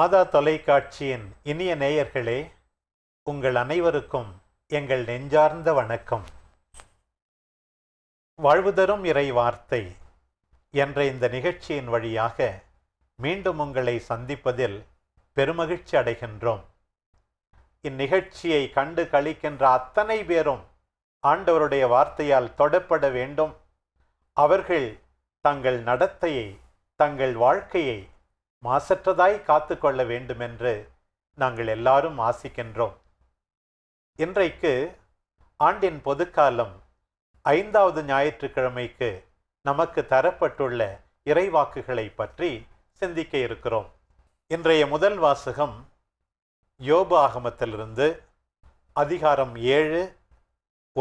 மாதா தொலைக்காட்சியின் இனிய நேயர்களே உங்கள் அனைவருக்கும் எங்கள் நெஞ்சார்ந்த வணக்கம் வாழ்வுதரும் இறை வார்த்தை என்ற இந்த நிகழ்ச்சியின் வழியாக மீண்டும் உங்களை சந்திப்பதில் பெருமகிழ்ச்சி அடைகின்றோம் இந்நிகழ்ச்சியை கண்டு கழிக்கின்ற அத்தனை பேரும் ஆண்டவருடைய வார்த்தையால் தொடப்பட வேண்டும் அவர்கள் தங்கள் நடத்தையை தங்கள் வாழ்க்கையை மாசற்றதாய் காத்து கொள்ள வேண்டுமென்று நாங்கள் எல்லாரும் ஆசிக்கின்றோம் இன்றைக்கு ஆண்டின் பொதுக்காலம் ஐந்தாவது ஞாயிற்றுக்கிழமைக்கு நமக்கு தரப்பட்டுள்ள இறைவாக்குகளை பற்றி சிந்திக்க இருக்கிறோம் இன்றைய முதல் வாசகம் யோபு ஆகமத்திலிருந்து அதிகாரம் ஏழு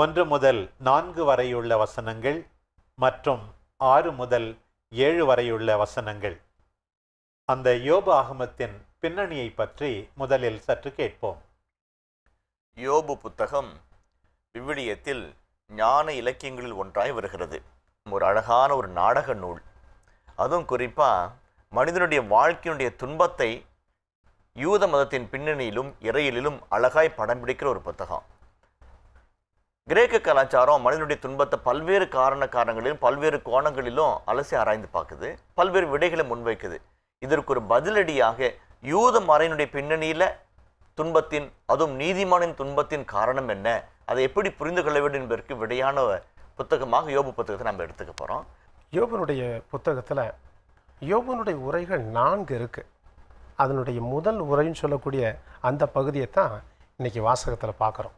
ஒன்று முதல் நான்கு வரையுள்ள வசனங்கள் மற்றும் ஆறு முதல் ஏழு வரையுள்ள வசனங்கள் அந்த யோபு ஆகமத்தின் பின்னணியை பற்றி முதலில் சற்று கேட்போம் யோபு புத்தகம் விவிலியத்தில் ஞான இலக்கியங்களில் ஒன்றாய் வருகிறது ஒரு அழகான ஒரு நாடக நூல் அதுவும் குறிப்பாக மனிதனுடைய வாழ்க்கையினுடைய துன்பத்தை யூத மதத்தின் பின்னணியிலும் இறையிலும் அழகாய் படம் பிடிக்கிற ஒரு புத்தகம் கிரேக்க கலாச்சாரம் மனிதனுடைய துன்பத்தை பல்வேறு காரண காரணங்களிலும் பல்வேறு கோணங்களிலும் அலசி ஆராய்ந்து பார்க்குது பல்வேறு விடைகளை முன்வைக்குது இதற்கு ஒரு பதிலடியாக யூத மறையினுடைய பின்னணியில் துன்பத்தின் அதுவும் நீதிமானின் துன்பத்தின் காரணம் என்ன அதை எப்படி புரிந்து கொள்ள வேண்டும் என்பதற்கு விடையான புத்தகமாக யோபு புத்தகத்தை நம்ம எடுத்துக்க போகிறோம் யோபனுடைய புத்தகத்தில் யோபனுடைய உரைகள் நான்கு இருக்குது அதனுடைய முதல் உரைன்னு சொல்லக்கூடிய அந்த பகுதியை தான் இன்றைக்கி வாசகத்தில் பார்க்குறோம்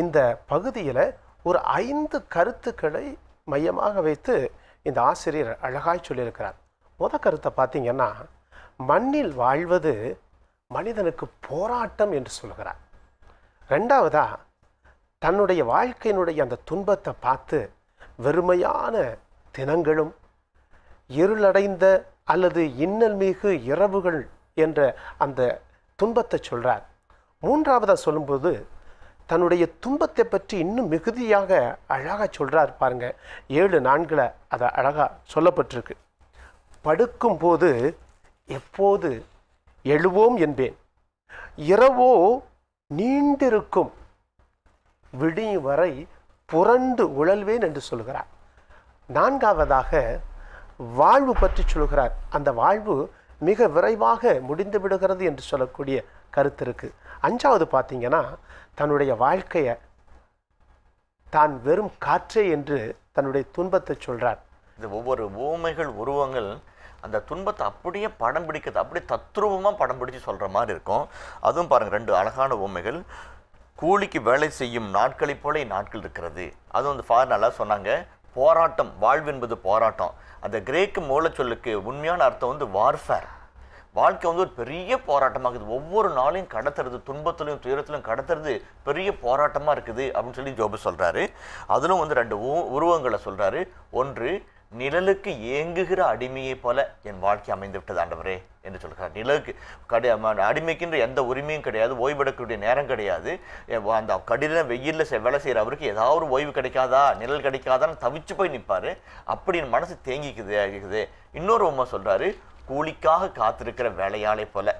இந்த பகுதியில் ஒரு ஐந்து கருத்துக்களை மையமாக வைத்து இந்த ஆசிரியர் அழகாய் சொல்லியிருக்கிறார் முத கருத்தை பார்த்திங்கன்னா மண்ணில் வாழ்வது மனிதனுக்கு போராட்டம் என்று சொல்கிறார் ரெண்டாவதா தன்னுடைய வாழ்க்கையினுடைய அந்த துன்பத்தை பார்த்து வெறுமையான தினங்களும் இருளடைந்த அல்லது இன்னல் மிகு இரவுகள் என்ற அந்த துன்பத்தை சொல்கிறார் மூன்றாவதாக சொல்லும்போது தன்னுடைய துன்பத்தை பற்றி இன்னும் மிகுதியாக அழகாக சொல்கிறார் பாருங்க ஏழு நான்களை அதை அழகாக சொல்லப்பட்டிருக்கு படுக்கும்போது எப்போது எழுவோம் என்பேன் இரவோ நீண்டிருக்கும் விடியும் வரை புரண்டு உழல்வேன் என்று சொல்கிறார் நான்காவதாக வாழ்வு பற்றி சொல்கிறார் அந்த வாழ்வு மிக விரைவாக முடிந்து விடுகிறது என்று சொல்லக்கூடிய கருத்து இருக்குது அஞ்சாவது பார்த்தீங்கன்னா தன்னுடைய வாழ்க்கையை தான் வெறும் காற்றே என்று தன்னுடைய துன்பத்தை சொல்கிறார் இந்த ஒவ்வொரு ஊமைகள் உருவங்கள் அந்த துன்பத்தை அப்படியே படம் பிடிக்கிறது அப்படியே தத்ரூபமாக படம் பிடிச்சி சொல்கிற மாதிரி இருக்கும் அதுவும் பாருங்கள் ரெண்டு அழகான உண்மைகள் கூலிக்கு வேலை செய்யும் நாட்களை போல நாட்கள் இருக்கிறது அதுவும் அந்த நல்லா சொன்னாங்க போராட்டம் வாழ்வு என்பது போராட்டம் அந்த கிரேக்கு மூலச்சொல்லுக்கு உண்மையான அர்த்தம் வந்து வார்ஃபேர் வாழ்க்கை வந்து ஒரு பெரிய போராட்டமாக இருக்குது ஒவ்வொரு நாளையும் கடத்துறது துன்பத்திலையும் துயரத்திலையும் கடத்துறது பெரிய போராட்டமாக இருக்குது அப்படின்னு சொல்லி ஜோபு சொல்கிறாரு அதிலும் வந்து ரெண்டு உருவங்களை சொல்கிறாரு ஒன்று நிழலுக்கு ஏங்குகிற அடிமையை போல என் வாழ்க்கை அமைந்து விட்டது ஆண்டவரே என்று சொல்கிறார் நிலவுக்கு கடை அடிமைக்கின்ற எந்த உரிமையும் கிடையாது ஓய்வெடுக்கக்கூடிய நேரம் கிடையாது அந்த கடின வெயிலில் வேலை செய்கிற அவருக்கு ஏதாவது ஒரு ஓய்வு கிடைக்காதா நிழல் கிடைக்காதான்னு தவிச்சு போய் நிற்பார் அப்படி என் மனசு தேங்கிக்குது ஆகிக்குது இன்னொரு உமா சொல்கிறாரு கூலிக்காக காத்திருக்கிற வேலையாளை போல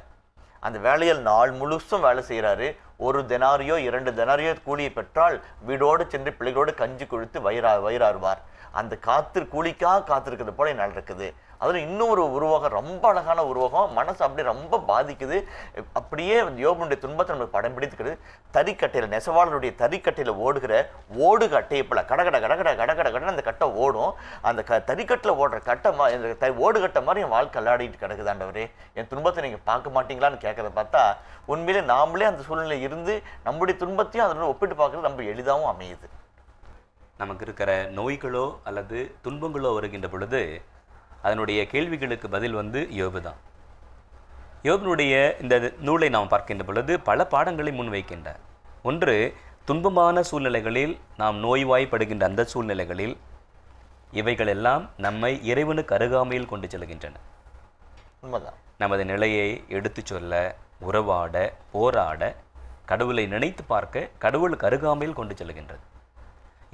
அந்த வேலையில் நாள் முழுசும் வேலை செய்கிறாரு ஒரு தினாரியோ இரண்டு தினாரியோ கூலியை பெற்றால் வீடோடு சென்று பிள்ளைகளோடு கஞ்சி கொழுத்து வயிறா வயிறாருவார் அந்த காத்து கூலிக்காக காத்திருக்கிறது போல நடக்குது அதில் இன்னும் இன்னொரு உருவகம் ரொம்ப அழகான உருவகம் மனசு அப்படியே ரொம்ப பாதிக்குது அப்படியே யோகனுடைய துன்பத்தை நமக்கு படம் பிடித்துக்கிறது தறிக்கட்டையில் நெசவாளருடைய தறிக்கட்டையில் ஓடுகிற ஓடு கட்டையை போல் கடகட கடகட கடகட கடன் அந்த கட்டை ஓடும் அந்த க தறிக்கட்டில் ஓடுற கட்டை ஓடு கட்ட மாதிரி என் வாழ்க்கை விளையாடிட்டு கிடக்குதாண்டவரே என் துன்பத்தை நீங்கள் பார்க்க மாட்டீங்களான்னு கேட்குறத பார்த்தா உண்மையிலே நாமளே அந்த சூழ்நிலை இருந்து நம்முடைய துன்பத்தையும் அதனோட ஒப்பிட்டு பார்க்குறது ரொம்ப எளிதாகவும் அமையுது நமக்கு இருக்கிற நோய்களோ அல்லது துன்பங்களோ வருகின்ற பொழுது அதனுடைய கேள்விகளுக்கு பதில் வந்து யோபு தான் யோபனுடைய இந்த நூலை நாம் பார்க்கின்ற பொழுது பல பாடங்களை முன்வைக்கின்றார் ஒன்று துன்பமான சூழ்நிலைகளில் நாம் நோய்வாய்ப்படுகின்ற அந்த சூழ்நிலைகளில் இவைகளெல்லாம் நம்மை இறைவனுக்கு அருகாமையில் கொண்டு செல்கின்றன உண்மைதான் நமது நிலையை எடுத்து சொல்ல உறவாட போராட கடவுளை நினைத்து பார்க்க கடவுளுக்கு அருகாமையில் கொண்டு செல்கின்றது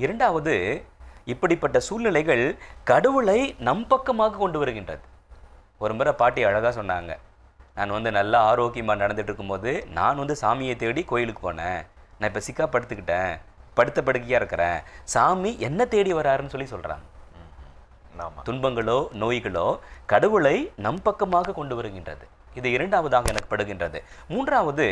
இரண்டாவது இப்படிப்பட்ட சூழ்நிலைகள் கடவுளை நம் பக்கமாக கொண்டு வருகின்றது ஒரு முறை பாட்டி அழகாக சொன்னாங்க நான் வந்து நல்லா ஆரோக்கியமாக நடந்துகிட்டு இருக்கும்போது நான் வந்து சாமியை தேடி கோயிலுக்கு போனேன் நான் இப்போ சிக்கா படுத்துக்கிட்டேன் படுத்த படுக்கையாக இருக்கிறேன் சாமி என்ன தேடி வராருன்னு சொல்லி சொல்கிறாங்க துன்பங்களோ நோய்களோ கடவுளை நம் பக்கமாக கொண்டு வருகின்றது இது இரண்டாவதாக எனக்கு படுகின்றது மூன்றாவது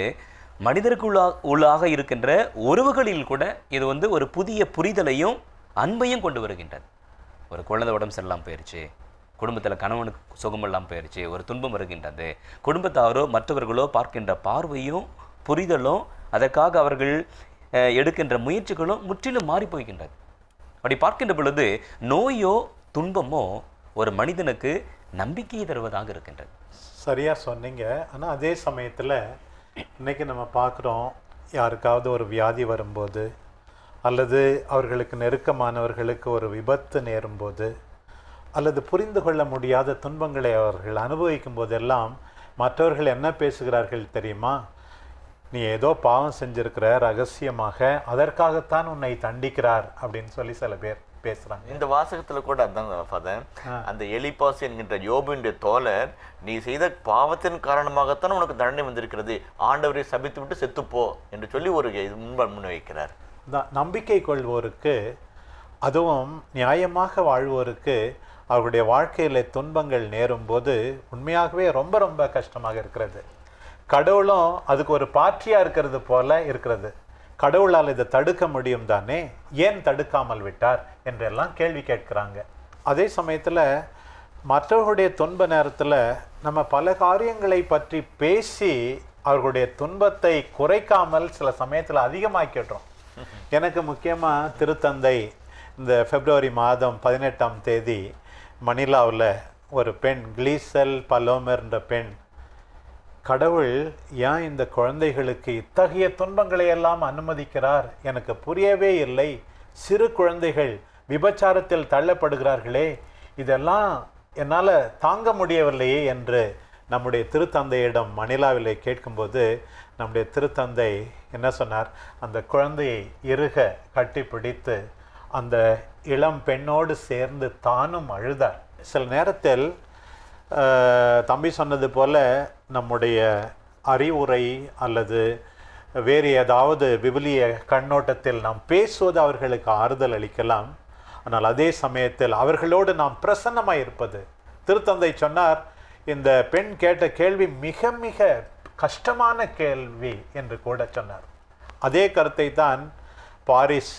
மனிதருக்கு உள்ளாக இருக்கின்ற உறவுகளில் கூட இது வந்து ஒரு புதிய புரிதலையும் அன்பையும் கொண்டு வருகின்றது ஒரு குழந்தை உடம்பு சரியில்லாம போயிடுச்சு குடும்பத்தில் கணவனுக்கு சுகமெல்லாம் போயிடுச்சு ஒரு துன்பம் வருகின்றது குடும்பத்தாரோ மற்றவர்களோ பார்க்கின்ற பார்வையும் புரிதலும் அதற்காக அவர்கள் எடுக்கின்ற முயற்சிகளும் முற்றிலும் மாறி போகின்றது அப்படி பார்க்கின்ற பொழுது நோயோ துன்பமோ ஒரு மனிதனுக்கு நம்பிக்கையை தருவதாக இருக்கின்றது சரியாக சொன்னீங்க ஆனால் அதே சமயத்தில் இன்றைக்கி நம்ம பார்க்குறோம் யாருக்காவது ஒரு வியாதி வரும்போது அல்லது அவர்களுக்கு நெருக்கமானவர்களுக்கு ஒரு விபத்து நேரும்போது அல்லது புரிந்து கொள்ள முடியாத துன்பங்களை அவர்கள் அனுபவிக்கும் போதெல்லாம் மற்றவர்கள் என்ன பேசுகிறார்கள் தெரியுமா நீ ஏதோ பாவம் செஞ்சுருக்கிற ரகசியமாக அதற்காகத்தான் உன்னை தண்டிக்கிறார் அப்படின்னு சொல்லி சில பேர் பேசுறாங்க இந்த வாசகத்துல கூட அதான் ஃபாதர் அந்த எலிபாஸ் என்கின்ற யோபுடைய தோழர் நீ செய்த பாவத்தின் காரணமாகத்தான் உனக்கு தண்டனை வந்திருக்கிறது ஆண்டவரை சபித்து விட்டு செத்துப்போ என்று சொல்லி ஒரு முன்வைக்கிறார் நம்பிக்கை கொள்வோருக்கு அதுவும் நியாயமாக வாழ்வோருக்கு அவருடைய வாழ்க்கையில் துன்பங்கள் நேரும் போது உண்மையாகவே ரொம்ப ரொம்ப கஷ்டமாக இருக்கிறது கடவுளும் அதுக்கு ஒரு பார்ட்டியாக இருக்கிறது போல இருக்கிறது கடவுளால் இதை தடுக்க முடியும் தானே ஏன் தடுக்காமல் விட்டார் என்றெல்லாம் கேள்வி கேட்குறாங்க அதே சமயத்தில் மற்றவர்களுடைய துன்ப நேரத்தில் நம்ம பல காரியங்களை பற்றி பேசி அவர்களுடைய துன்பத்தை குறைக்காமல் சில சமயத்தில் அதிகமாக்கிடுறோம் எனக்கு முக்கியமாக திருத்தந்தை இந்த பிப்ரவரி மாதம் பதினெட்டாம் தேதி மணிலாவில் ஒரு பெண் கிளீசல் பலோமர்ன்ற பெண் கடவுள் ஏன் இந்த குழந்தைகளுக்கு இத்தகைய துன்பங்களை எல்லாம் அனுமதிக்கிறார் எனக்கு புரியவே இல்லை சிறு குழந்தைகள் விபச்சாரத்தில் தள்ளப்படுகிறார்களே இதெல்லாம் என்னால் தாங்க முடியவில்லையே என்று நம்முடைய திருத்தந்தையிடம் மணிலாவிலே கேட்கும்போது நம்முடைய திருத்தந்தை என்ன சொன்னார் அந்த குழந்தையை இறுக கட்டிப்பிடித்து அந்த இளம் பெண்ணோடு சேர்ந்து தானும் அழுதார் சில நேரத்தில் தம்பி சொன்னது போல் நம்முடைய அறிவுரை அல்லது வேறு ஏதாவது விபிலிய கண்ணோட்டத்தில் நாம் பேசுவது அவர்களுக்கு ஆறுதல் அளிக்கலாம் ஆனால் அதே சமயத்தில் அவர்களோடு நாம் பிரசன்னமாக இருப்பது திருத்தந்தை சொன்னார் இந்த பெண் கேட்ட கேள்வி மிக மிக கஷ்டமான கேள்வி என்று கூட சொன்னார் அதே கருத்தை தான் பாரிஸ்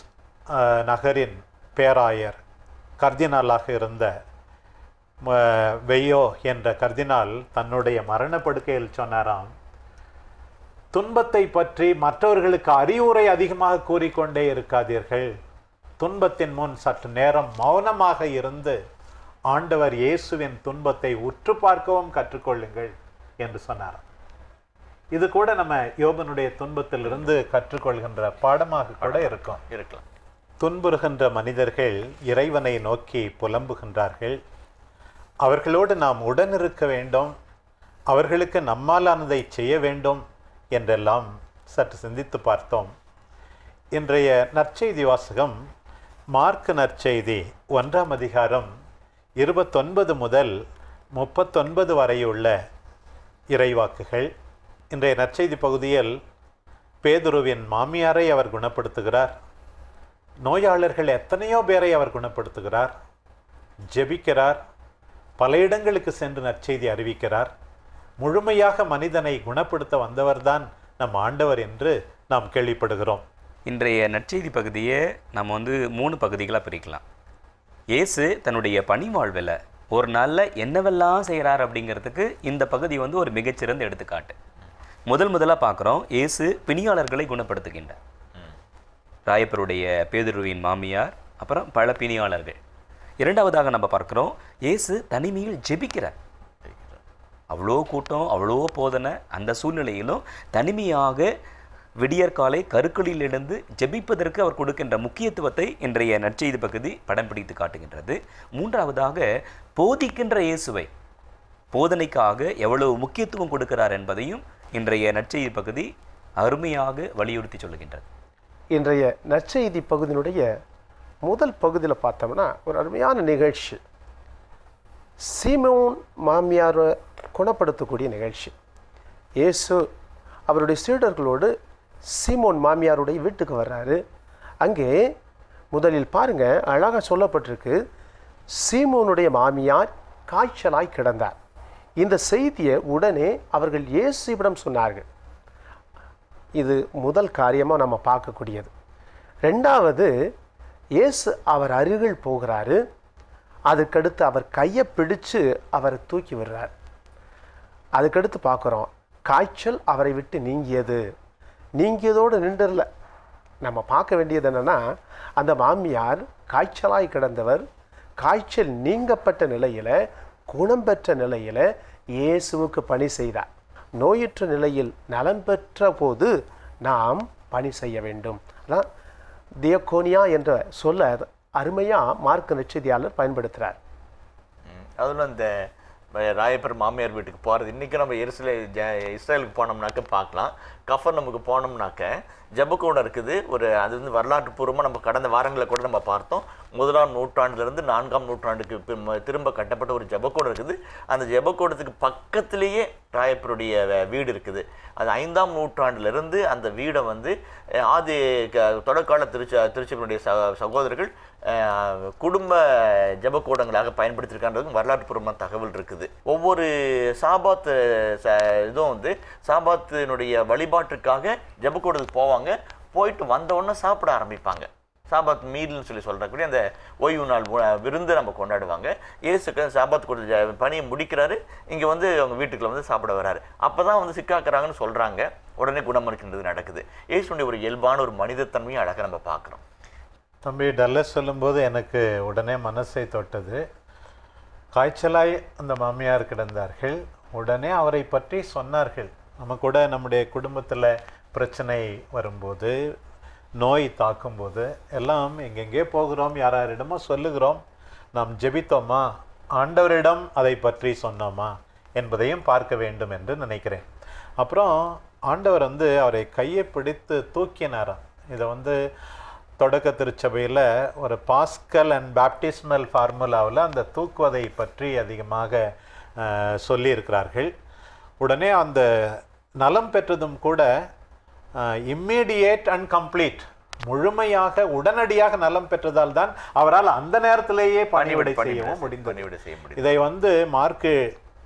நகரின் பேராயர் கர்தினாலாக இருந்த வெய்யோ என்ற கர்தினால் தன்னுடைய மரணப்படுக்கையில் சொன்னாராம் துன்பத்தை பற்றி மற்றவர்களுக்கு அறிவுரை அதிகமாக கூறிக்கொண்டே இருக்காதீர்கள் துன்பத்தின் முன் சற்று நேரம் மௌனமாக இருந்து ஆண்டவர் இயேசுவின் துன்பத்தை உற்று பார்க்கவும் கற்றுக்கொள்ளுங்கள் என்று சொன்னார் இது கூட நம்ம யோபனுடைய துன்பத்திலிருந்து கற்றுக்கொள்கின்ற பாடமாக கூட இருக்கும் இருக்கலாம் துன்புறுகின்ற மனிதர்கள் இறைவனை நோக்கி புலம்புகின்றார்கள் அவர்களோடு நாம் உடன் இருக்க வேண்டும் அவர்களுக்கு நம்மாலானதை செய்ய வேண்டும் என்றெல்லாம் சற்று சிந்தித்து பார்த்தோம் இன்றைய நற்செய்தி வாசகம் மார்க் நற்செய்தி ஒன்றாம் அதிகாரம் இருபத்தொன்பது முதல் முப்பத்தொன்பது வரையுள்ள இறைவாக்குகள் இன்றைய நற்செய்தி பகுதியில் பேதுருவின் மாமியாரை அவர் குணப்படுத்துகிறார் நோயாளர்கள் எத்தனையோ பேரை அவர் குணப்படுத்துகிறார் ஜெபிக்கிறார் பல இடங்களுக்கு சென்று நற்செய்தி அறிவிக்கிறார் முழுமையாக மனிதனை குணப்படுத்த வந்தவர்தான் நம் ஆண்டவர் என்று நாம் கேள்விப்படுகிறோம் இன்றைய நற்செய்தி பகுதியை நம்ம வந்து மூணு பகுதிகளாக பிரிக்கலாம் இயேசு தன்னுடைய பணி வாழ்வில் ஒரு நாளில் என்னவெல்லாம் செய்கிறார் அப்படிங்கிறதுக்கு இந்த பகுதி வந்து ஒரு மிகச்சிறந்த எடுத்துக்காட்டு முதல் முதலாக பார்க்குறோம் இயேசு பிணியாளர்களை குணப்படுத்துகின்றார் ராயப்பருடைய பேதுருவின் மாமியார் அப்புறம் பல பிணியாளர்கள் இரண்டாவதாக நம்ம பார்க்குறோம் இயேசு தனிமையில் ஜெபிக்கிறார் அவ்வளோ கூட்டம் அவ்வளோ போதனை அந்த சூழ்நிலையிலும் தனிமையாக விடியற்காலை கருக்களிலிருந்து ஜெபிப்பதற்கு அவர் கொடுக்கின்ற முக்கியத்துவத்தை இன்றைய நற்செய்தி பகுதி படம் பிடித்து காட்டுகின்றது மூன்றாவதாக போதிக்கின்ற இயேசுவை போதனைக்காக எவ்வளவு முக்கியத்துவம் கொடுக்கிறார் என்பதையும் இன்றைய நற்செய்தி பகுதி அருமையாக வலியுறுத்தி சொல்லுகின்றது இன்றைய நற்செய்தி பகுதியினுடைய முதல் பகுதியில் பார்த்தோம்னா ஒரு அருமையான நிகழ்ச்சி சீமோன் மாமியாரை குணப்படுத்தக்கூடிய நிகழ்ச்சி இயேசு அவருடைய சீடர்களோடு சீமோன் மாமியாருடைய வீட்டுக்கு வர்றாரு அங்கே முதலில் பாருங்கள் அழகாக சொல்லப்பட்டிருக்கு சீமோனுடைய மாமியார் காய்ச்சலாய் கிடந்தார் இந்த செய்தியை உடனே அவர்கள் இயேசுவிடம் சொன்னார்கள் இது முதல் காரியமாக நம்ம பார்க்கக்கூடியது ரெண்டாவது இயேசு அவர் அருகில் போகிறாரு அதுக்கடுத்து அவர் கையை பிடிச்சு அவரை தூக்கி விடுறார் அதுக்கடுத்து பார்க்குறோம் காய்ச்சல் அவரை விட்டு நீங்கியது நீங்கியதோடு நின்றுல நம்ம பார்க்க வேண்டியது என்னென்னா அந்த மாமியார் காய்ச்சலாய் கிடந்தவர் காய்ச்சல் நீங்கப்பட்ட நிலையில் குணம் பெற்ற நிலையில் இயேசுவுக்கு பணி செய்தார் நோயற்ற நிலையில் நலம் பெற்ற போது நாம் பணி செய்ய வேண்டும் அதான் தியக்கோனியா என்ற சொல்ல அருமையாக மார்க் நிச்சயதியாளர் பயன்படுத்துகிறார் அதில் அந்த ராயப்பர் மாமியார் வீட்டுக்கு போகிறது இன்றைக்கி நம்ம எரிசில ஜ இஸ்ரேலுக்கு போனோம்னாக்க பார்க்கலாம் கஃபர் நமக்கு போனோம்னாக்க ஜபக்கோடு இருக்குது ஒரு அது வந்து வரலாற்று பூர்வமாக நம்ம கடந்த வாரங்களில் கூட நம்ம பார்த்தோம் முதலாம் நூற்றாண்டுலேருந்து நான்காம் நூற்றாண்டுக்கு திரும்ப கட்டப்பட்ட ஒரு ஜபக்கோடு இருக்குது அந்த ஜபக்கோடத்துக்கு பக்கத்துலேயே ராயப்பருடைய வீடு இருக்குது அது ஐந்தாம் நூற்றாண்டுலேருந்து அந்த வீடை வந்து ஆதி தொடக்கால திருச்சி திருச்சிபுரனுடைய ச சகோதரர்கள் குடும்ப ஜபக்கூடங்களாக பயன்படுத்தியிருக்கான்றதும் வரலாற்றுப்பூர்வமான தகவல் இருக்குது வருது ஒவ்வொரு சாபாத்து இதுவும் வந்து சாபாத்தினுடைய வழிபாட்டுக்காக ஜபக்கூடத்துக்கு போவாங்க போயிட்டு வந்தவுடனே சாப்பிட ஆரம்பிப்பாங்க சாபாத் மீல்னு சொல்லி சொல்கிறக்கூடிய அந்த ஓய்வு நாள் விருந்து நம்ம கொண்டாடுவாங்க இயேசுக்கு சாபாத் கொடுத்த பணியை முடிக்கிறாரு இங்கே வந்து அவங்க வீட்டுக்குள்ள வந்து சாப்பிட வராரு அப்போ தான் வந்து சிக்காக்குறாங்கன்னு சொல்கிறாங்க உடனே குணமளிக்கின்றது நடக்குது இயேசுடைய ஒரு இயல்பான ஒரு மனிதத்தன்மையும் அழகாக நம்ம பார்க்குறோம் தம்பி டல்லஸ் சொல்லும்போது எனக்கு உடனே மனசை தொட்டது காய்ச்சலாய் அந்த மாமியார் கிடந்தார்கள் உடனே அவரை பற்றி சொன்னார்கள் நம்ம கூட நம்முடைய குடும்பத்தில் பிரச்சனை வரும்போது நோய் தாக்கும்போது எல்லாம் எங்கெங்கே போகிறோம் யார் யாரிடமோ சொல்லுகிறோம் நாம் ஜெபித்தோமா ஆண்டவரிடம் அதை பற்றி சொன்னோமா என்பதையும் பார்க்க வேண்டும் என்று நினைக்கிறேன் அப்புறம் ஆண்டவர் வந்து அவரை கையை பிடித்து தூக்கினாராம் இதை வந்து தொடக்க திருச்சபையில் ஒரு பாஸ்கல் அண்ட் பேப்டிஸ்மல் ஃபார்முலாவில் அந்த தூக்குவதை பற்றி அதிகமாக சொல்லியிருக்கிறார்கள் உடனே அந்த நலம் பெற்றதும் கூட இம்மீடியேட் அண்ட் கம்ப்ளீட் முழுமையாக உடனடியாக நலம் பெற்றதால் தான் அவரால் அந்த நேரத்திலேயே பணிவிடை செய்யவும் முடிந்து பணிவிடை செய்ய முடியும் இதை வந்து மார்க்கு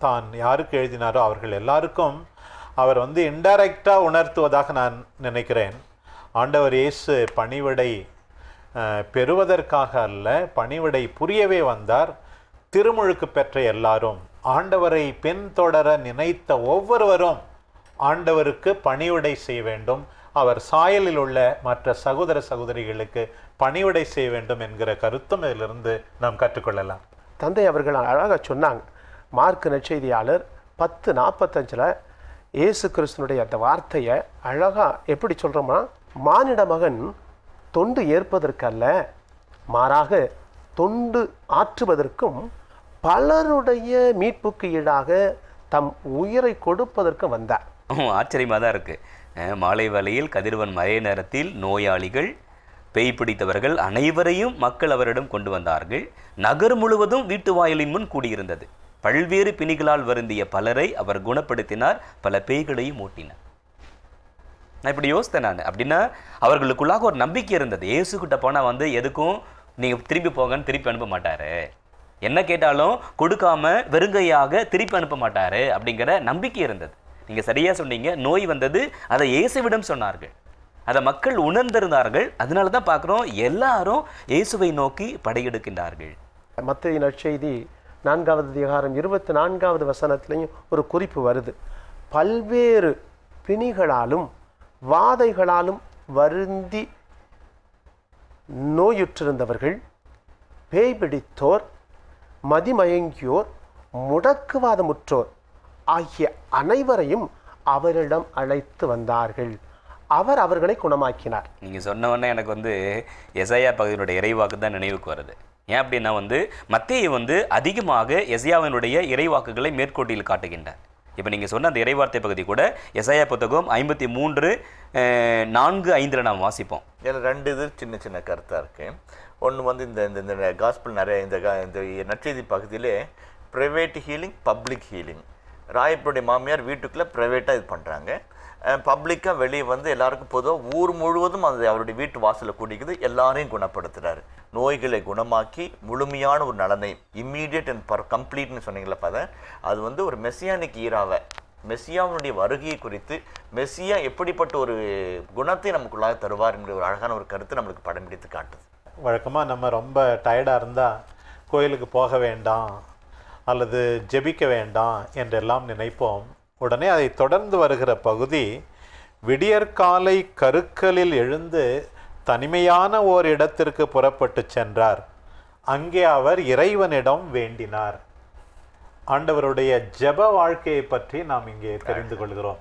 தான் யாருக்கு எழுதினாரோ அவர்கள் எல்லாருக்கும் அவர் வந்து இன்டைரக்டாக உணர்த்துவதாக நான் நினைக்கிறேன் ஆண்டவர் இயேசு பணிவிடை பெறுவதற்காக அல்ல பணிவிடை புரியவே வந்தார் திருமுழுக்கு பெற்ற எல்லாரும் ஆண்டவரை பின்தொடர நினைத்த ஒவ்வொருவரும் ஆண்டவருக்கு பணிவிடை செய்ய வேண்டும் அவர் சாயலில் உள்ள மற்ற சகோதர சகோதரிகளுக்கு பணிவிடை செய்ய வேண்டும் என்கிற கருத்தும் இதிலிருந்து நாம் கற்றுக்கொள்ளலாம் தந்தை அவர்கள் அழகாக சொன்னாங்க மார்க் நற்செய்தியாளர் பத்து நாற்பத்தஞ்சில் இயேசு கிறிஸ்தனுடைய அந்த வார்த்தையை அழகாக எப்படி சொல்கிறோம்னா மானிட மகன் தொண்டு ஏற்பதற்கல்ல மாறாக தொண்டு ஆற்றுவதற்கும் பலருடைய மீட்புக்கு ஈடாக தம் உயிரை கொடுப்பதற்கும் வந்தார் ஆச்சரியமாக தான் இருக்குது மாலை வேளையில் கதிர்வன் மழை நேரத்தில் நோயாளிகள் பேய் பிடித்தவர்கள் அனைவரையும் மக்கள் அவரிடம் கொண்டு வந்தார்கள் நகர் முழுவதும் வீட்டு வாயிலின் முன் கூடியிருந்தது பல்வேறு பிணிகளால் வருந்திய பலரை அவர் குணப்படுத்தினார் பல பேய்களையும் ஓட்டினார் நான் இப்படி யோசித்தேன் நான் அப்படின்னா அவர்களுக்குள்ளாக ஒரு நம்பிக்கை இருந்தது ஏசுக்கிட்ட போனால் வந்து எதுக்கும் நீங்கள் திரும்பி போங்கன்னு திருப்பி அனுப்ப மாட்டார் என்ன கேட்டாலும் கொடுக்காம வெறுங்கையாக திருப்பி அனுப்ப மாட்டார் அப்படிங்கிற நம்பிக்கை இருந்தது நீங்கள் சரியாக சொன்னீங்க நோய் வந்தது அதை இயேசுவிடம் சொன்னார்கள் அதை மக்கள் உணர்ந்திருந்தார்கள் அதனால தான் பார்க்குறோம் எல்லாரும் இயேசுவை நோக்கி படையெடுக்கின்றார்கள் மத்திய நற்செய்தி நான்காவது அதிகாரம் இருபத்தி நான்காவது வசனத்திலையும் ஒரு குறிப்பு வருது பல்வேறு பிணிகளாலும் வாதைகளாலும் வருந்தி நோயுற்றிருந்தவர்கள் பேய் பிடித்தோர் மதிமயங்கியோர் முடக்குவாதமுற்றோர் ஆகிய அனைவரையும் அவரிடம் அழைத்து வந்தார்கள் அவர் அவர்களை குணமாக்கினார் நீங்கள் சொன்னவொடனே எனக்கு வந்து எசையா பகுதியினுடைய இறைவாக்கு தான் நினைவுக்கு வருது ஏன் அப்படின்னா வந்து மத்திய வந்து அதிகமாக எசையாவினுடைய இறைவாக்குகளை மேற்கோட்டியில் காட்டுகின்றார் இப்போ நீங்கள் சொன்ன அந்த இறைவார்த்தை பகுதி கூட எஸ்ஐயா புத்தகம் ஐம்பத்தி மூன்று நான்கு ஐந்தில் நாம் வாசிப்போம் இதில் ரெண்டு இது சின்ன சின்ன கருத்தாக இருக்குது ஒன்று வந்து இந்த இந்த இந்த காஸ்பிள் நிறைய இந்த இந்த நற்செய்தி பகுதியிலே ப்ரைவேட் ஹீலிங் பப்ளிக் ஹீலிங் ராயப்பனுடைய மாமியார் வீட்டுக்குள்ளே ப்ரைவேட்டாக இது பண்ணுறாங்க பப்ளிக்காக வெளியே வந்து எல்லாருக்கும் பொதுவாக ஊர் முழுவதும் அது அவருடைய வீட்டு வாசலில் குடிக்குது எல்லாரையும் குணப்படுத்துகிறாரு நோய்களை குணமாக்கி முழுமையான ஒரு நலனை இம்மீடியட் அண்ட் பர் கம்ப்ளீட்னு சொன்னீங்களே பதன் அது வந்து ஒரு மெசியானிக் ஈராவை மெஸ்ஸியாவுடைய வருகையை குறித்து மெஸ்ஸியா எப்படிப்பட்ட ஒரு குணத்தை நமக்குள்ளாக தருவார் என்ற ஒரு அழகான ஒரு கருத்து நம்மளுக்கு படம் பிடித்து காட்டுது வழக்கமாக நம்ம ரொம்ப டயர்டாக இருந்தால் கோயிலுக்கு போக வேண்டாம் அல்லது ஜெபிக்க வேண்டாம் என்றெல்லாம் நினைப்போம் உடனே அதை தொடர்ந்து வருகிற பகுதி விடியற்காலை கருக்களில் எழுந்து தனிமையான ஓர் இடத்திற்கு புறப்பட்டு சென்றார் அங்கே அவர் இறைவனிடம் வேண்டினார் ஆண்டவருடைய ஜப வாழ்க்கையை பற்றி நாம் இங்கே தெரிந்து கொள்கிறோம்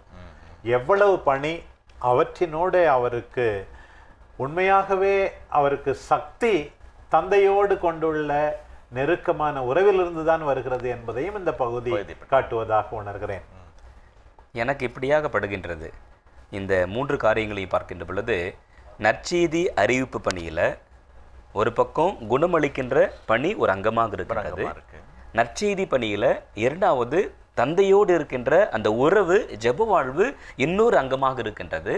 எவ்வளவு பணி அவற்றினோடு அவருக்கு உண்மையாகவே அவருக்கு சக்தி தந்தையோடு கொண்டுள்ள நெருக்கமான உறவிலிருந்து தான் வருகிறது என்பதையும் இந்த பகுதி காட்டுவதாக உணர்கிறேன் எனக்கு இப்படியாகப்படுகின்றது இந்த மூன்று காரியங்களை பார்க்கின்ற பொழுது நற்செய்தி அறிவிப்பு பணியில் ஒரு பக்கம் குணமளிக்கின்ற பணி ஒரு அங்கமாக இருக்கிறது நற்செய்தி பணியில் இரண்டாவது தந்தையோடு இருக்கின்ற அந்த உறவு ஜப வாழ்வு இன்னொரு அங்கமாக இருக்கின்றது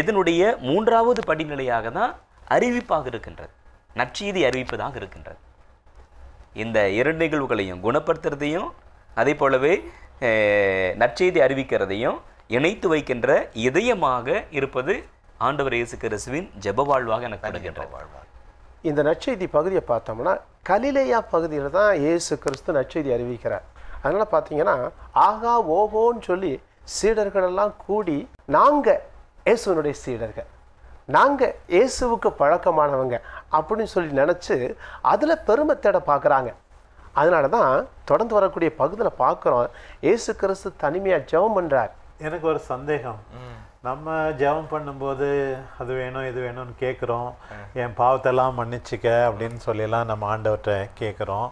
இதனுடைய மூன்றாவது படிநிலையாக தான் அறிவிப்பாக இருக்கின்றது நற்செய்தி அறிவிப்பதாக இருக்கின்றது இந்த இரு நிகழ்வுகளையும் குணப்படுத்துறதையும் அதே போலவே நற்செய்தி அறிவிக்கிறதையும் இணைத்து வைக்கின்ற இதயமாக இருப்பது ஆண்டவர் இயேசு கிறிஸ்துவின் ஜெப வாழ்வாக எனக்கு வாழ்வாக இந்த நற்செய்தி பகுதியை பார்த்தோம்னா கலிலேயா பகுதியில் தான் இயேசு கிறிஸ்து நற்செய்தி அறிவிக்கிறார் அதனால் பார்த்தீங்கன்னா ஆகா ஓஹோன்னு சொல்லி சீடர்களெல்லாம் கூடி நாங்கள் இயேசுவனுடைய சீடர்கள் நாங்கள் இயேசுவுக்கு பழக்கமானவங்க அப்படின்னு சொல்லி நினச்சி அதில் பெருமை தேட பார்க்குறாங்க அதனால தான் தொடர்ந்து வரக்கூடிய பகுதியில் பார்க்குறோம் ஏசு கிறிஸ்து தனிமையாக ஜெபம் பண்ணுறார் எனக்கு ஒரு சந்தேகம் நம்ம ஜெபம் பண்ணும்போது அது வேணும் இது வேணும்னு கேட்குறோம் என் பாவத்தெல்லாம் மன்னிச்சிக்க அப்படின்னு சொல்லிலாம் நம்ம ஆண்டவர்கிட்ட கேட்குறோம்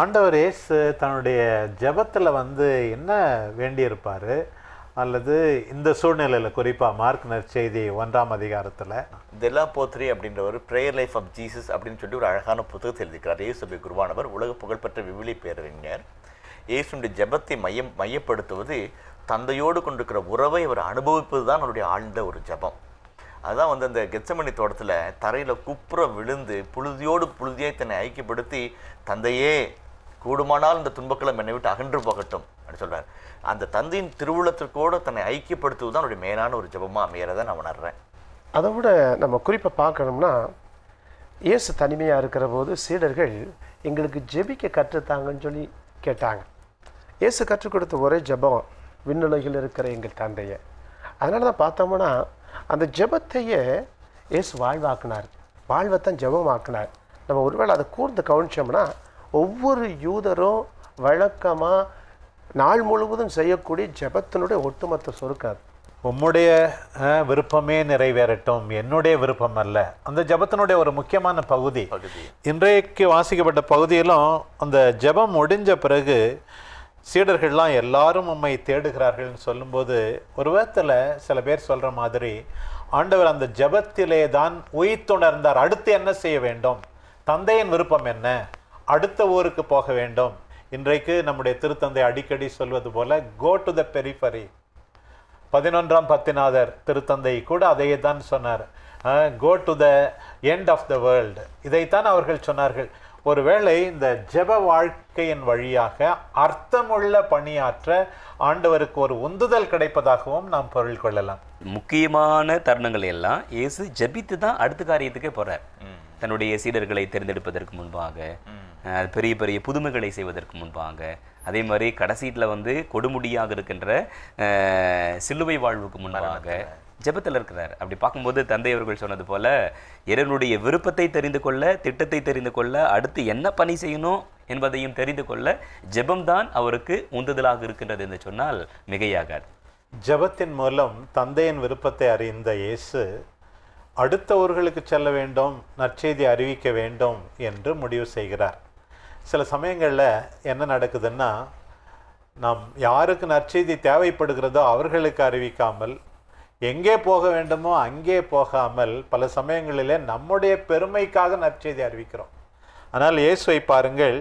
ஆண்டவர் ஏசு தன்னுடைய ஜபத்தில் வந்து என்ன வேண்டியிருப்பார் இருப்பார் அல்லது இந்த சூழ்நிலையில் குறிப்பாக மார்க் நற்செய்தி ஒன்றாம் அதிகாரத்தில் தெலா போத்ரி அப்படின்ற ஒரு ப்ரேயர் லைஃப் ஆஃப் ஜீசஸ் அப்படின்னு சொல்லி ஒரு அழகான புத்தகத்தை எழுதிக்கிறார் இயேசுபை குருவானவர் உலக புகழ்பெற்ற விவிலி பேரறிஞர் இயேசுடைய ஜபத்தை மையம் மையப்படுத்துவது தந்தையோடு கொண்டிருக்கிற உறவை அவர் அனுபவிப்பது தான் அவருடைய ஆழ்ந்த ஒரு ஜபம் அதுதான் வந்து அந்த கெச்சமணி தோட்டத்தில் தரையில் குப்புற விழுந்து புழுதியோடு புழுதியை தன்னை ஐக்கியப்படுத்தி தந்தையே கூடுமானால் இந்த துன்பக்களம் என்னை விட்டு அகன்று போகட்டும் அப்படின்னு சொல்கிறார் அந்த தந்தையின் திருவுள்ளத்திற்கோடு தன்னை ஐக்கியப்படுத்துவது தான் அவருடைய மேலான ஒரு ஜபமாக அமையிறத நான் உணர்றேன் அதை விட நம்ம குறிப்பாக பார்க்கணும்னா இயேசு தனிமையாக இருக்கிற போது சீடர்கள் எங்களுக்கு ஜெபிக்க கற்றுத்தாங்கன்னு சொல்லி கேட்டாங்க இயேசு கற்றுக் கொடுத்த ஒரே ஜபம் விண்ணுலகில் இருக்கிற எங்கள் தந்தையை அதனால தான் பார்த்தோம்னா அந்த ஜபத்தையே இயேசு வாழ்வாக்குனார் வாழ்வைத்தான் ஜபமாக்கினார் நம்ம ஒருவேளை அதை கூர்ந்து கவனிச்சோம்னா ஒவ்வொரு யூதரும் வழக்கமாக நாள் முழுவதும் செய்யக்கூடிய ஜபத்தினுடைய ஒட்டுமொத்த சொருக்கார் உம்முடைய விருப்பமே நிறைவேறட்டும் என்னுடைய விருப்பம் அல்ல அந்த ஜபத்தினுடைய ஒரு முக்கியமான பகுதி இன்றைக்கு வாசிக்கப்பட்ட பகுதியிலும் அந்த ஜபம் முடிஞ்ச பிறகு சீடர்கள்லாம் எல்லாரும் உம்மை தேடுகிறார்கள்னு சொல்லும்போது ஒரு விதத்தில் சில பேர் சொல்கிற மாதிரி ஆண்டவர் அந்த ஜபத்திலே தான் உயிர்த்துணர்ந்தார் அடுத்து என்ன செய்ய வேண்டும் தந்தையின் விருப்பம் என்ன அடுத்த ஊருக்கு போக வேண்டும் இன்றைக்கு நம்முடைய திருத்தந்தை அடிக்கடி சொல்வது போல கோ டு த பெரிஃபரி பதினொன்றாம் பத்திநாதர் திருத்தந்தை கூட அதையே தான் சொன்னார் go to the end of the world இதைத்தான் அவர்கள் சொன்னார்கள் ஒருவேளை இந்த ஜெப வாழ்க்கையின் வழியாக அர்த்தமுள்ள பணியாற்ற ஆண்டவருக்கு ஒரு உந்துதல் கிடைப்பதாகவும் நாம் பொருள் கொள்ளலாம் முக்கியமான தருணங்கள் எல்லாம் இயேசு ஜபித்து தான் அடுத்த காரியத்துக்கே போகிறார் தன்னுடைய சீடர்களை தேர்ந்தெடுப்பதற்கு முன்பாக பெரிய பெரிய புதுமைகளை செய்வதற்கு முன்பாக அதே மாதிரி கடைசியில் வந்து கொடுமுடியாக இருக்கின்ற சிலுவை வாழ்வுக்கு முன்பாக ஜபத்தில் இருக்கிறார் அப்படி பார்க்கும்போது தந்தை அவர்கள் சொன்னது போல இறைவனுடைய விருப்பத்தை தெரிந்து கொள்ள திட்டத்தை தெரிந்து கொள்ள அடுத்து என்ன பணி செய்யணும் என்பதையும் தெரிந்து கொள்ள ஜபம்தான் அவருக்கு உந்துதலாக இருக்கின்றது என்று சொன்னால் மிகையாகாது ஜபத்தின் மூலம் தந்தையின் விருப்பத்தை அறிந்த இயேசு அடுத்தவர்களுக்கு செல்ல வேண்டும் நற்செய்தி அறிவிக்க வேண்டும் என்று முடிவு செய்கிறார் சில சமயங்களில் என்ன நடக்குதுன்னா நாம் யாருக்கு நற்செய்தி தேவைப்படுகிறதோ அவர்களுக்கு அறிவிக்காமல் எங்கே போக வேண்டுமோ அங்கே போகாமல் பல சமயங்களிலே நம்முடைய பெருமைக்காக நற்செய்தி அறிவிக்கிறோம் ஆனால் இயேசுவை பாருங்கள்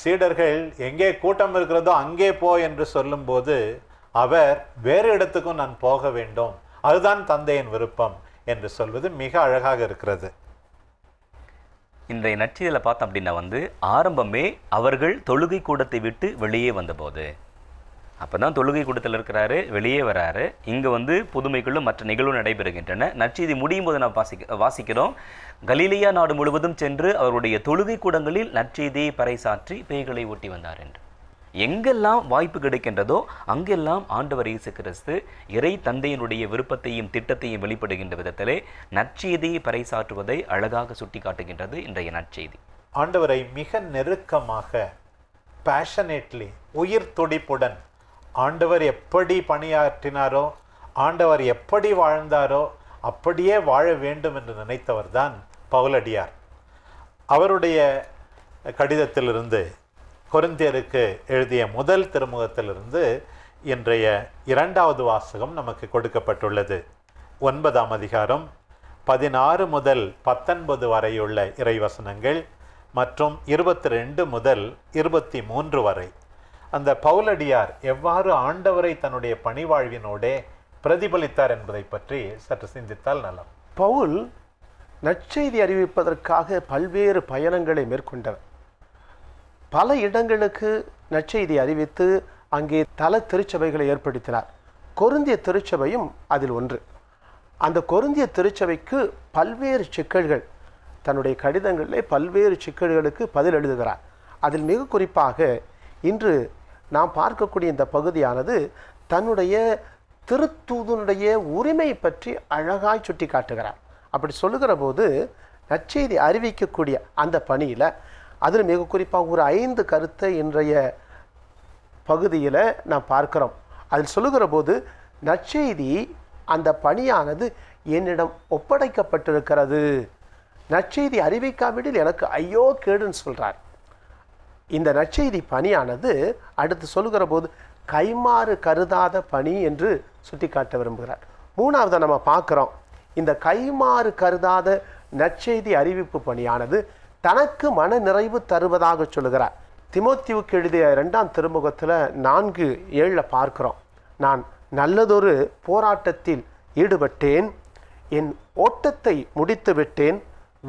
சீடர்கள் எங்கே கூட்டம் இருக்கிறதோ அங்கே போ என்று சொல்லும்போது அவர் வேறு இடத்துக்கும் நான் போக வேண்டும் அதுதான் தந்தையின் விருப்பம் என்று சொல்வது மிக அழகாக இருக்கிறது இன்றைய நற்றியில் பார்த்தோம் அப்படின்னா வந்து ஆரம்பமே அவர்கள் தொழுகை கூடத்தை விட்டு வெளியே வந்தபோது அப்போ தான் தொழுகை கூடத்தில் இருக்கிறாரு வெளியே வராரு இங்கே வந்து புதுமைகளும் மற்ற நிகழ்வும் நடைபெறுகின்றன நற்செய்தி முடியும் போது நான் வாசிக்க வாசிக்கிறோம் கலீலியா நாடு முழுவதும் சென்று அவருடைய தொழுகை கூடங்களில் நற்செய்தியை பறைசாற்றி பேய்களை ஓட்டி வந்தார் என்று எங்கெல்லாம் வாய்ப்பு கிடைக்கின்றதோ அங்கெல்லாம் ஆண்டவர் இயேசு கிறிஸ்து இறை தந்தையினுடைய விருப்பத்தையும் திட்டத்தையும் வெளிப்படுகின்ற விதத்திலே நற்செய்தியை பறைசாற்றுவதை அழகாக சுட்டி காட்டுகின்றது இன்றைய நற்செய்தி ஆண்டவரை மிக நெருக்கமாக பேஷனேட்லி உயிர் துடிப்புடன் ஆண்டவர் எப்படி பணியாற்றினாரோ ஆண்டவர் எப்படி வாழ்ந்தாரோ அப்படியே வாழ வேண்டும் என்று நினைத்தவர் தான் பவுலடியார் அவருடைய கடிதத்திலிருந்து கொருந்தியருக்கு எழுதிய முதல் திருமுகத்திலிருந்து இன்றைய இரண்டாவது வாசகம் நமக்கு கொடுக்கப்பட்டுள்ளது ஒன்பதாம் அதிகாரம் பதினாறு முதல் பத்தொன்பது வரையுள்ள இறைவசனங்கள் மற்றும் இருபத்தி ரெண்டு முதல் இருபத்தி மூன்று வரை அந்த பவுலடியார் எவ்வாறு ஆண்டவரை தன்னுடைய பணிவாழ்வினோடே பிரதிபலித்தார் என்பதை பற்றி சற்று சிந்தித்தால் நலம் பவுல் நற்செய்தி அறிவிப்பதற்காக பல்வேறு பயணங்களை மேற்கொண்டவர் பல இடங்களுக்கு நற்செய்தி அறிவித்து அங்கே தல திருச்சபைகளை ஏற்படுத்தினார் கொருந்திய திருச்சபையும் அதில் ஒன்று அந்த கொருந்திய திருச்சபைக்கு பல்வேறு சிக்கல்கள் தன்னுடைய கடிதங்களிலே பல்வேறு சிக்கல்களுக்கு பதில் எழுதுகிறார் அதில் மிக குறிப்பாக இன்று நாம் பார்க்கக்கூடிய இந்த பகுதியானது தன்னுடைய திருத்தூதனுடைய உரிமை பற்றி அழகாய் சுட்டி காட்டுகிறார் அப்படி சொல்லுகிற போது நற்செய்தி அறிவிக்கக்கூடிய அந்த பணியில் அதில் மிக குறிப்பாக ஒரு ஐந்து கருத்தை இன்றைய பகுதியில் நாம் பார்க்குறோம் அதில் சொல்லுகிற போது நற்செய்தி அந்த பணியானது என்னிடம் ஒப்படைக்கப்பட்டிருக்கிறது நற்செய்தி அறிவிக்காவிடில் எனக்கு ஐயோ கேடுன்னு சொல்கிறார் இந்த நற்செய்தி பணியானது அடுத்து சொல்லுகிற போது கைமாறு கருதாத பணி என்று சுட்டி காட்ட விரும்புகிறார் மூணாவதை நம்ம பார்க்குறோம் இந்த கைமாறு கருதாத நற்செய்தி அறிவிப்பு பணியானது தனக்கு மன நிறைவு தருவதாக சொல்லுகிறார் திமோத்திவுக்கு எழுதிய ரெண்டாம் திருமுகத்தில் நான்கு ஏழில் பார்க்குறோம் நான் நல்லதொரு போராட்டத்தில் ஈடுபட்டேன் என் ஓட்டத்தை முடித்து விட்டேன்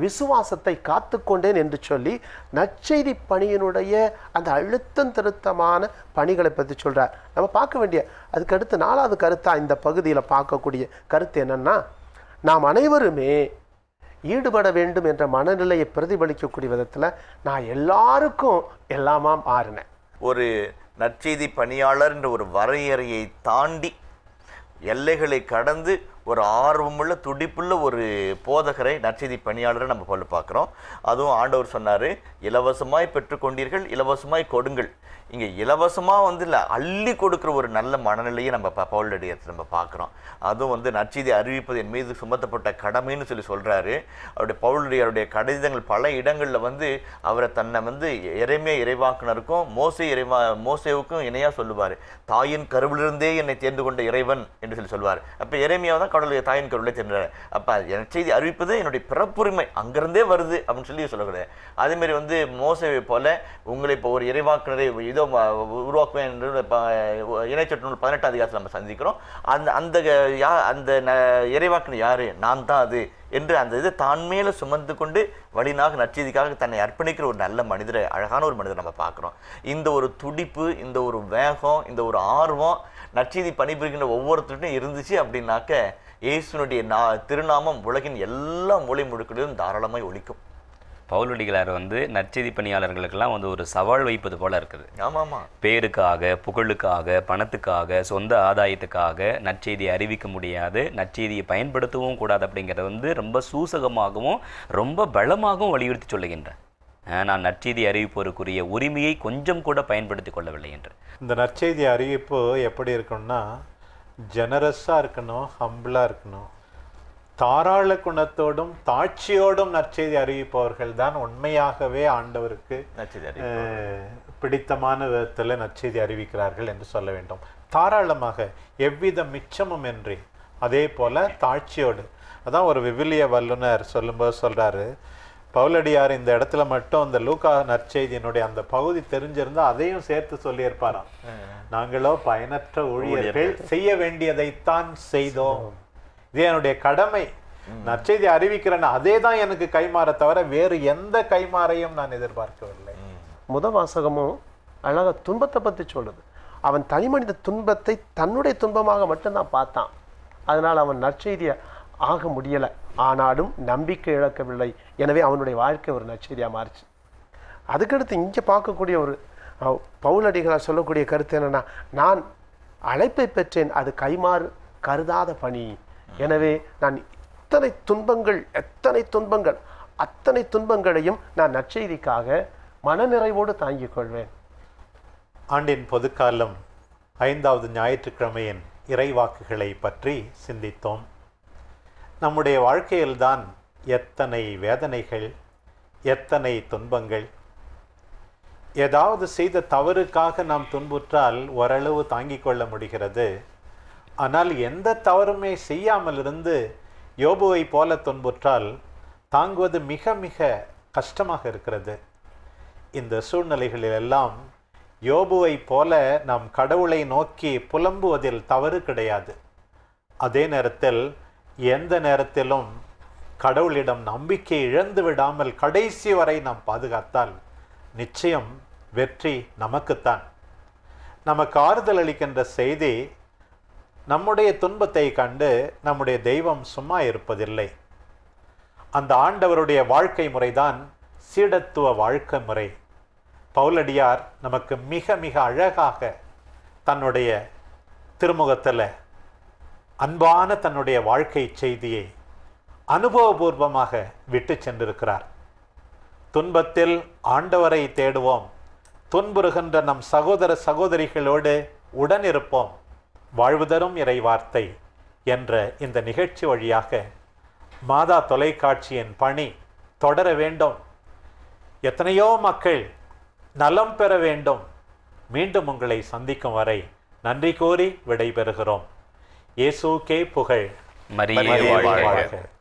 விசுவாசத்தை காத்து கொண்டேன் என்று சொல்லி நச்செய்தி பணியினுடைய அந்த அழுத்தம் திருத்தமான பணிகளை பற்றி சொல்கிறார் நம்ம பார்க்க வேண்டிய அதுக்கடுத்து நாலாவது கருத்தாக இந்த பகுதியில் பார்க்கக்கூடிய கருத்து என்னென்னா நாம் அனைவருமே ஈடுபட வேண்டும் என்ற மனநிலையை பிரதிபலிக்கக்கூடிய விதத்தில் நான் எல்லாருக்கும் எல்லாமா மாறினேன் ஒரு நற்செய்தி பணியாளர் என்ற ஒரு வரையறையை தாண்டி எல்லைகளை கடந்து ஒரு ஆர்வமுள்ள துடிப்புள்ள ஒரு போதகரை நற்செய்தி பணியாளரை நம்ம போல பார்க்குறோம் அதுவும் ஆண்டவர் சொன்னார் இலவசமாய் பெற்றுக்கொண்டீர்கள் இலவசமாய் கொடுங்கள் இங்கே இலவசமாக வந்து இல்லை அள்ளி கொடுக்குற ஒரு நல்ல மனநிலையை நம்ம பவுலடியத்தை நம்ம பார்க்குறோம் அதுவும் வந்து நற்செய்தி அறிவிப்பது என் மீது சுமத்தப்பட்ட கடமைன்னு சொல்லி சொல்கிறாரு அவருடைய பவுலடியாருடைய கடிதங்கள் பல இடங்களில் வந்து அவரை தன்னை வந்து இறைமையை இறைவாக்குனருக்கும் மோசை இறைவா மோசேவுக்கும் இணையாக சொல்லுவார் தாயின் கருவிலிருந்தே என்னை தேர்ந்து கொண்ட இறைவன் என்று சொல்லி சொல்வார் அப்போ இறைமையாக தான் அப்பாவுடைய தாயின் கருளை சென்றார் அப்போ எனக்கு செய்தி அறிவிப்பது என்னுடைய பிறப்புரிமை அங்கேருந்தே வருது அப்படின்னு சொல்லி சொல்லக்கூடாது அதேமாரி வந்து மோசவை போல உங்களை இப்போ ஒரு இறைவாக்குனரை இதோ உருவாக்குவேன் என்று இணைச்சட்டு நூல் பதினெட்டாம் அதிகாரத்தில் நம்ம சந்திக்கிறோம் அந்த அந்த யா அந்த இறைவாக்குனர் யார் நான் தான் அது என்று அந்த இதை தான் மேலே சுமந்து கொண்டு வழிநாக நற்செய்திக்காக தன்னை அர்ப்பணிக்கிற ஒரு நல்ல மனிதரை அழகான ஒரு மனிதரை நம்ம பார்க்குறோம் இந்த ஒரு துடிப்பு இந்த ஒரு வேகம் இந்த ஒரு ஆர்வம் நற்செய்தி பணிபுரிகின்ற ஒவ்வொருத்தருடையும் இருந்துச்சு அப்படின்னாக்க இயேசுனுடைய நா திருநாமம் உலகின் எல்லா மொழி முழுக்கிலும் தாராளமாய் ஒழிக்கும் பவுலடிகளார் வந்து நற்செய்தி பணியாளர்களுக்கெல்லாம் வந்து ஒரு சவால் வைப்பது போல இருக்குது ஆமாமா பேருக்காக புகழுக்காக பணத்துக்காக சொந்த ஆதாயத்துக்காக நற்செய்தியை அறிவிக்க முடியாது நற்செய்தியை பயன்படுத்தவும் கூடாது அப்படிங்கிறது வந்து ரொம்ப சூசகமாகவும் ரொம்ப பலமாகவும் வலியுறுத்தி சொல்லுகின்றேன் நான் நற்செய்தி அறிவிப்போருக்குரிய உரிமையை கொஞ்சம் கூட பயன்படுத்தி கொள்ளவில்லை என்று இந்த நற்செய்தி அறிவிப்பு எப்படி இருக்குன்னா ஜெனரஸாக இருக்கணும் ஹம்பிளாக இருக்கணும் தாராள குணத்தோடும் தாட்சியோடும் நற்செய்தி அறிவிப்பவர்கள் தான் உண்மையாகவே ஆண்டவருக்கு பிடித்தமான விதத்தில் நற்செய்தி அறிவிக்கிறார்கள் என்று சொல்ல வேண்டும் தாராளமாக எவ்வித மிச்சமும் என்று அதே போல் தாட்சியோடு அதான் ஒரு விவிலிய வல்லுநர் சொல்லும்போது சொல்கிறாரு பவுலடியார் இந்த இடத்துல மட்டும் அந்த லூகா நற்செய்தியினுடைய அந்த பகுதி தெரிஞ்சிருந்தா அதையும் சேர்த்து சொல்லியிருப்பாராம் நாங்களோ பயனற்ற ஊழியர்கள் செய்ய வேண்டியதைத்தான் செய்தோம் இது என்னுடைய கடமை நற்செய்தி அறிவிக்கிறேன்னு அதே தான் எனக்கு கைமாற தவிர வேறு எந்த கைமாறையும் நான் எதிர்பார்க்கவில்லை முத வாசகமும் அழக துன்பத்தை பற்றி சொல்லுது அவன் தனி மனித துன்பத்தை தன்னுடைய துன்பமாக மட்டும்தான் பார்த்தான் அதனால் அவன் நற்செய்தியை ஆக முடியலை ஆனாலும் நம்பிக்கை இழக்கவில்லை எனவே அவனுடைய வாழ்க்கை ஒரு நச்சரியாக மாறிச்சு அதுக்கடுத்து இங்கே பார்க்கக்கூடிய ஒரு பவுலடிகளார் சொல்லக்கூடிய கருத்து என்னென்னா நான் அழைப்பை பெற்றேன் அது கைமாறு கருதாத பணி எனவே நான் இத்தனை துன்பங்கள் எத்தனை துன்பங்கள் அத்தனை துன்பங்களையும் நான் நற்செய்திக்காக மனநிறைவோடு தாங்கிக் கொள்வேன் ஆண்டின் பொதுக்காலம் ஐந்தாவது ஞாயிற்றுக்கிழமையின் இறைவாக்குகளை பற்றி சிந்தித்தோம் நம்முடைய வாழ்க்கையில்தான் எத்தனை வேதனைகள் எத்தனை துன்பங்கள் ஏதாவது செய்த தவறுக்காக நாம் துன்புற்றால் ஓரளவு தாங்கிக் கொள்ள முடிகிறது ஆனால் எந்த தவறுமே செய்யாமல் இருந்து யோபுவை போல துன்புற்றால் தாங்குவது மிக மிக கஷ்டமாக இருக்கிறது இந்த சூழ்நிலைகளிலெல்லாம் யோபுவை போல நாம் கடவுளை நோக்கி புலம்புவதில் தவறு கிடையாது அதே நேரத்தில் எந்த நேரத்திலும் கடவுளிடம் நம்பிக்கை இழந்து விடாமல் கடைசி வரை நாம் பாதுகாத்தால் நிச்சயம் வெற்றி நமக்குத்தான் நமக்கு ஆறுதல் அளிக்கின்ற செய்தி நம்முடைய துன்பத்தை கண்டு நம்முடைய தெய்வம் சும்மா இருப்பதில்லை அந்த ஆண்டவருடைய வாழ்க்கை முறைதான் சீடத்துவ வாழ்க்கை முறை பௌலடியார் நமக்கு மிக மிக அழகாக தன்னுடைய திருமுகத்தில் அன்பான தன்னுடைய வாழ்க்கை செய்தியை அனுபவபூர்வமாக விட்டு சென்றிருக்கிறார் துன்பத்தில் ஆண்டவரை தேடுவோம் துன்புறுகின்ற நம் சகோதர சகோதரிகளோடு உடன் இருப்போம் வாழ்வுதரும் இறைவார்த்தை என்ற இந்த நிகழ்ச்சி வழியாக மாதா தொலைக்காட்சியின் பணி தொடர வேண்டும் எத்தனையோ மக்கள் நலம் பெற வேண்டும் மீண்டும் உங்களை சந்திக்கும் வரை நன்றி கூறி விடைபெறுகிறோம் இயேசுக்கே புகழ் மரியே வாழ்க